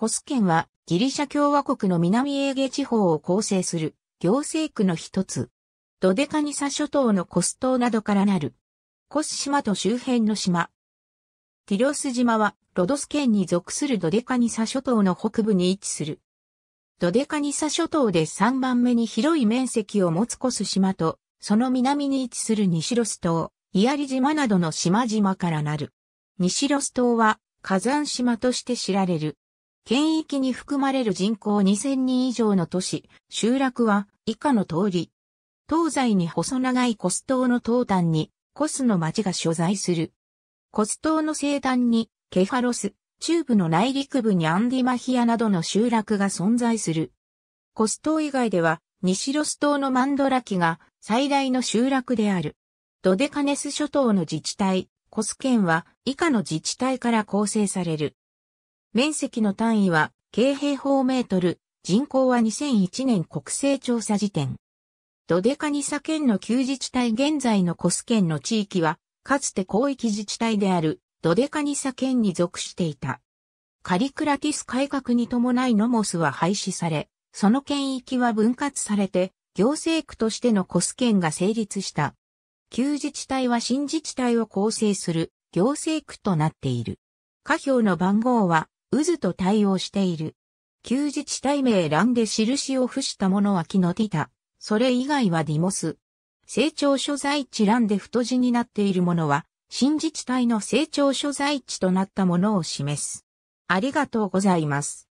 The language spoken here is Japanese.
コス県はギリシャ共和国の南エーゲ地方を構成する行政区の一つ。ドデカニサ諸島のコス島などからなる。コス島と周辺の島。ティロス島はロドス県に属するドデカニサ諸島の北部に位置する。ドデカニサ諸島で3番目に広い面積を持つコス島と、その南に位置する西ロス島、イアリ島などの島々からなる。西ロス島は火山島として知られる。県域に含まれる人口2000人以上の都市、集落は以下の通り。東西に細長いコス島の東端にコスの町が所在する。コス島の西端にケファロス、中部の内陸部にアンディマヒアなどの集落が存在する。コス島以外では西ロス島のマンドラキが最大の集落である。ドデカネス諸島の自治体、コス県は以下の自治体から構成される。面積の単位は、京平方メートル、人口は2001年国勢調査時点。ドデカニサ県の旧自治体現在のコス県の地域は、かつて広域自治体であるドデカニサ県に属していた。カリクラティス改革に伴いノモスは廃止され、その県域は分割されて、行政区としてのコス県が成立した。旧自治体は新自治体を構成する行政区となっている。下表の番号は渦と対応している。旧自治体名欄で印を付したものはキノティタ。それ以外はディモス。成長所在地欄で太字になっているものは、新自治体の成長所在地となったものを示す。ありがとうございます。